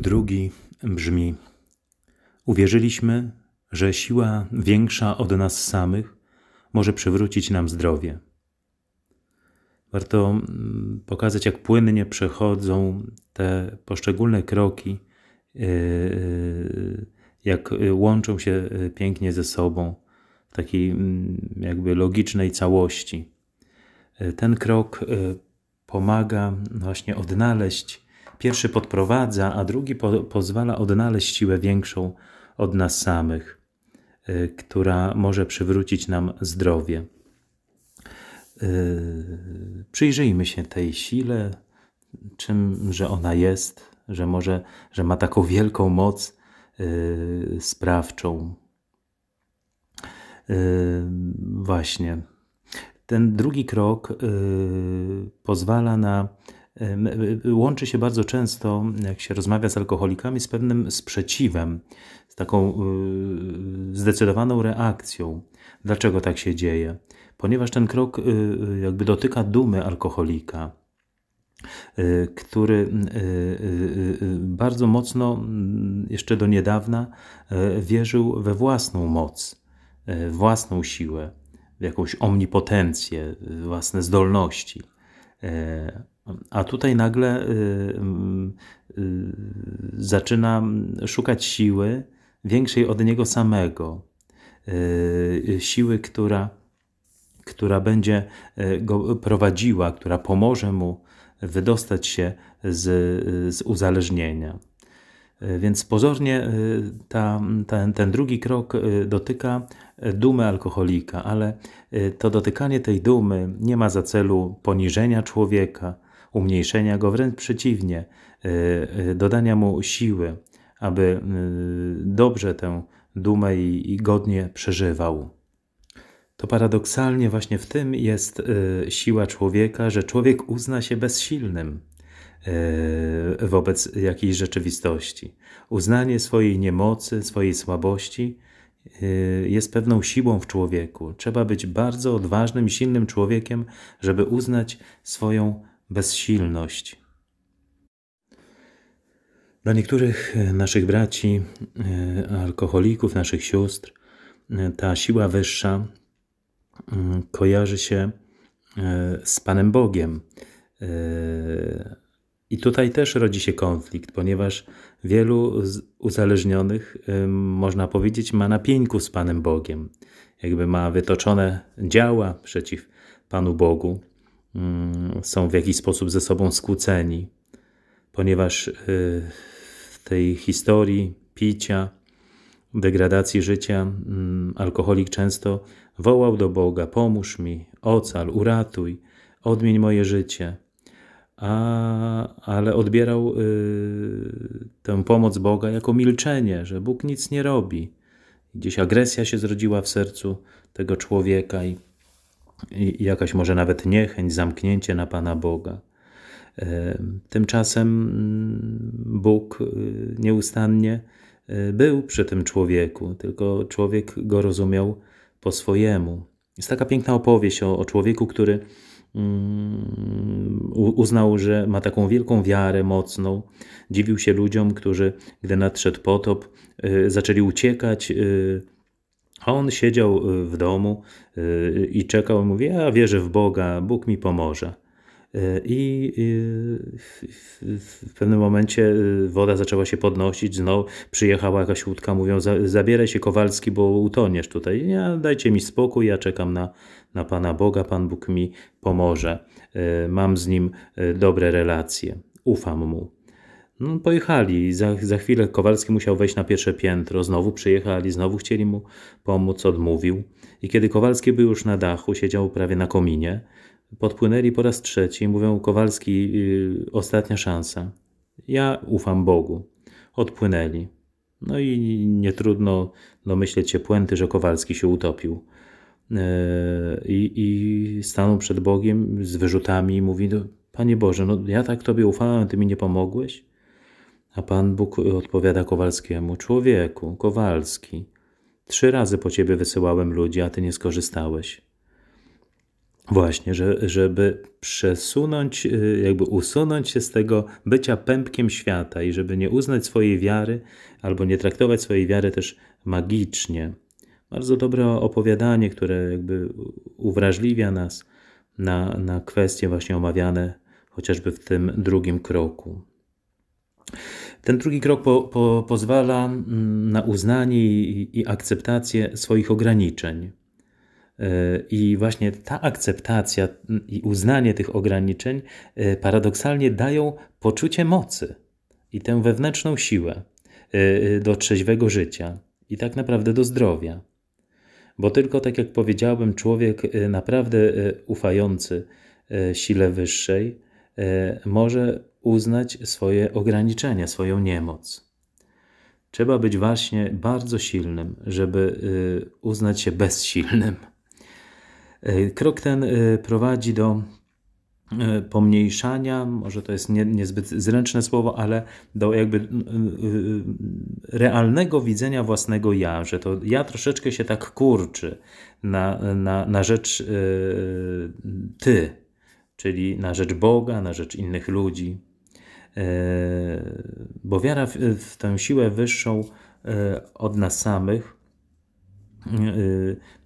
drugi brzmi: Uwierzyliśmy, że siła większa od nas samych może przywrócić nam zdrowie. Warto mm, pokazać, jak płynnie przechodzą te poszczególne kroki, y, y, jak y, łączą się pięknie ze sobą w takiej mm, jakby logicznej całości. Ten krok pomaga właśnie odnaleźć Pierwszy podprowadza, a drugi po pozwala odnaleźć siłę większą od nas samych, y, która może przywrócić nam zdrowie. Y, przyjrzyjmy się tej sile, czym, że ona jest, że może, że ma taką wielką moc y, sprawczą. Y, właśnie. Ten drugi krok y, pozwala na E, e, łączy się bardzo często, jak się rozmawia z alkoholikami, z pewnym sprzeciwem, z taką e, zdecydowaną reakcją. Dlaczego tak się dzieje? Ponieważ ten krok jakby dotyka dumy alkoholika który bardzo mocno jeszcze do niedawna wierzył we własną moc, własną siłę, w jakąś omnipotencję, własne zdolności. A tutaj nagle y, y, zaczyna szukać siły większej od niego samego. Y, siły, która, która będzie go prowadziła, która pomoże mu wydostać się z, z uzależnienia. Więc pozornie ta, ten, ten drugi krok dotyka dumy alkoholika, ale to dotykanie tej dumy nie ma za celu poniżenia człowieka, umniejszenia go, wręcz przeciwnie, y, y, dodania mu siły, aby y, dobrze tę dumę i godnie przeżywał. To paradoksalnie właśnie w tym jest siła człowieka, że człowiek uzna się bezsilnym wobec jakiejś rzeczywistości. Uznanie swojej niemocy, swojej słabości jest pewną siłą w człowieku. Trzeba być bardzo odważnym silnym człowiekiem, żeby uznać swoją bezsilność. Dla niektórych e, naszych braci, e, alkoholików, naszych sióstr, e, ta siła wyższa mm, kojarzy się z Panem Bogiem. I tutaj też rodzi się konflikt, ponieważ wielu uzależnionych, można powiedzieć, ma na pieńku z Panem Bogiem. Jakby ma wytoczone działa przeciw Panu Bogu. Mm, są w jakiś sposób ze sobą skłóceni, ponieważ y, w tej historii picia, degradacji życia, mm, alkoholik często wołał do Boga: Pomóż mi, ocal, uratuj, odmień moje życie. A, ale odbierał y, tę pomoc Boga jako milczenie, że Bóg nic nie robi. Gdzieś agresja się zrodziła w sercu tego człowieka i i jakaś może nawet niechęć, zamknięcie na Pana Boga. E, tymczasem mm, Bóg e, nieustannie e, był przy tym człowieku, tylko człowiek go rozumiał po swojemu. Jest taka piękna opowieść o, o człowieku, który mm, uznał, że ma taką wielką wiarę mocną. Dziwił się ludziom, którzy, gdy nadszedł potop, zaczęli uciekać a on siedział y, w domu y, i czekał, mówi: Ja wierzę w Boga, Bóg mi pomoże. Y, I w pewnym momencie woda zaczęła się podnosić, znowu przyjechała jakaś łódka, mówią, zabieraj się Kowalski, bo utoniesz tutaj. Ja, dajcie mi spokój, ja czekam na, na Pana Boga, Pan Bóg mi pomoże. Mam z Nim dobre relacje, ufam Mu. No, pojechali. Za, za chwilę Kowalski musiał wejść na pierwsze piętro. Znowu przyjechali, znowu chcieli mu pomóc, odmówił. I kiedy Kowalski był już na dachu, siedział prawie na kominie, podpłynęli po raz trzeci i mówią: Kowalski, yy, ostatnia szansa. Ja ufam Bogu. Odpłynęli. No i nie trudno domyśleć się puenty, że Kowalski się utopił. E, I, i stanął przed Bogiem z wyrzutami i mówi: no, Panie Boże, no ja tak Tobie ufałem, Ty mi nie pomogłeś? A Pan Bóg odpowiada Kowalskiemu: Człowieku, Kowalski, trzy razy po ciebie wysyłałem ludzi, a ty nie skorzystałeś. Właśnie, że, żeby przesunąć, y, jakby usunąć się z tego bycia pępkiem świata i żeby nie uznać swojej wiary albo nie traktować swojej wiary też magicznie. Bardzo dobre opowiadanie, które jakby uwrażliwia nas na, na kwestie właśnie omawiane chociażby w tym drugim kroku. Ten drugi krok po, po, pozwala mm, na uznanie i, i akceptację swoich ograniczeń. E, I właśnie ta akceptacja mm, i uznanie tych ograniczeń e, paradoksalnie dają poczucie mocy i tę wewnętrzną siłę e, do trzeźwego życia i tak naprawdę do zdrowia. Bo tylko, tak jak powiedziałbym człowiek naprawdę ufający sile wyższej E, może uznać swoje ograniczenia, swoją niemoc. Trzeba być właśnie bardzo silnym, żeby e, uznać się bezsilnym. E, krok ten prowadzi do pomniejszania, może to jest nie, niezbyt zręczne słowo, ale do jakby realnego widzenia własnego ja, że to ja troszeczkę się tak kurczy na, na, na rzecz ty, czyli na rzecz Boga, na rzecz innych ludzi. E, bo wiara w, w tę siłę wyższą e, od nas samych,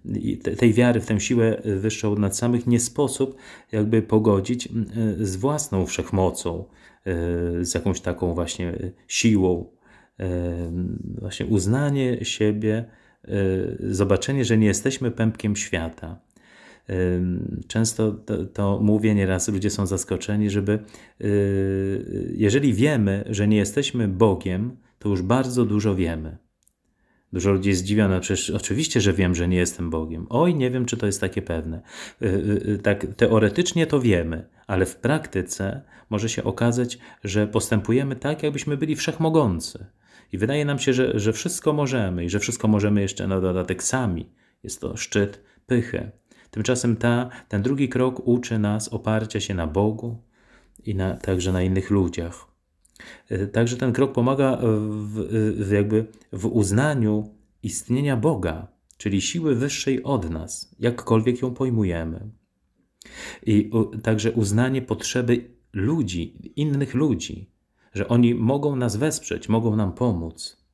e, tej wiary w tę siłę wyższą od nas samych, nie sposób jakby pogodzić z własną wszechmocą, z jakąś taką właśnie siłą. Właśnie uznanie siebie, zobaczenie, że nie jesteśmy pępkiem świata Często to, to mówię nieraz, ludzie są zaskoczeni, żeby y, jeżeli wiemy, że nie jesteśmy Bogiem, to już bardzo dużo wiemy. Dużo ludzi jest zdziwionych, przecież oczywiście, że wiem, że nie jestem Bogiem. Oj, nie wiem, czy to jest takie pewne. Y, y, tak teoretycznie to wiemy, ale w praktyce może się okazać, że postępujemy tak, jakbyśmy byli wszechmogący. I wydaje nam się, że, że wszystko możemy i że wszystko możemy jeszcze na dodatek sami. Jest to szczyt pychy. Tymczasem ta, ten drugi krok uczy nas oparcia się na Bogu i na, także na innych ludziach. E, także ten krok pomaga w, w jakby w uznaniu istnienia Boga, czyli siły wyższej od nas, jakkolwiek ją pojmujemy. I u, także uznanie potrzeby ludzi, innych ludzi, że oni mogą nas wesprzeć, mogą nam pomóc.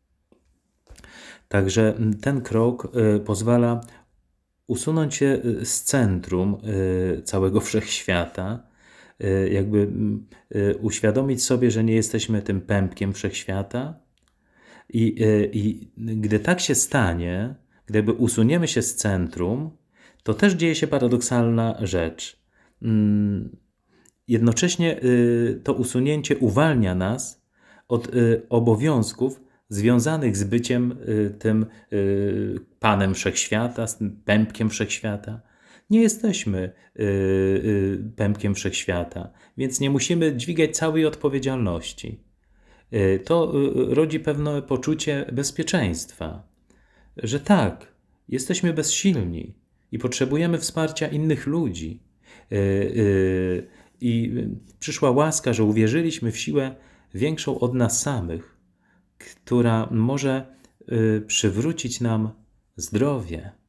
Także ten krok e, pozwala usunąć się y, z centrum y, całego wszechświata, y, jakby uświadomić sobie, że nie jesteśmy tym pępkiem wszechświata. I, i gdy tak się stanie, gdyby usuniemy się z centrum, to też dzieje się paradoksalna rzecz. Mm, jednocześnie to usunięcie uwalnia nas od obowiązków, związanych z byciem y, tym y, Panem Wszechświata, z tym pępkiem Wszechświata. Nie jesteśmy y, pępkiem Wszechświata, więc nie musimy dźwigać całej odpowiedzialności. To rodzi pewne poczucie bezpieczeństwa, że tak, jesteśmy bezsilni i potrzebujemy wsparcia innych ludzi. I przyszła łaska, że uwierzyliśmy w siłę większą od nas samych która może y, przywrócić nam zdrowie.